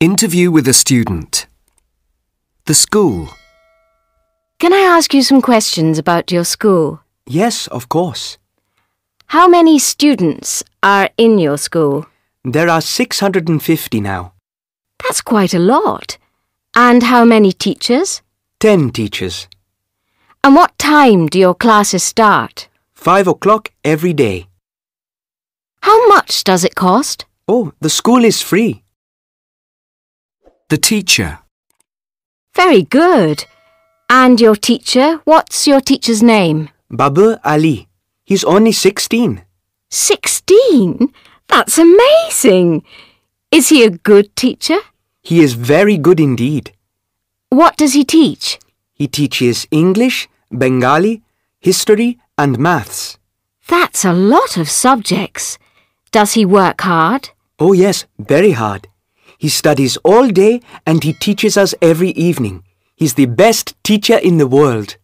Interview with a student. The school. Can I ask you some questions about your school? Yes, of course. How many students are in your school? There are 650 now. That's quite a lot. And how many teachers? Ten teachers. And what time do your classes start? Five o'clock every day. How much does it cost? Oh, the school is free. The teacher. Very good. And your teacher? What's your teacher's name? Babu Ali. He's only 16. 16? That's amazing. Is he a good teacher? He is very good indeed. What does he teach? He teaches English, Bengali, history and maths. That's a lot of subjects. Does he work hard? Oh yes, very hard. He studies all day and he teaches us every evening. He's the best teacher in the world.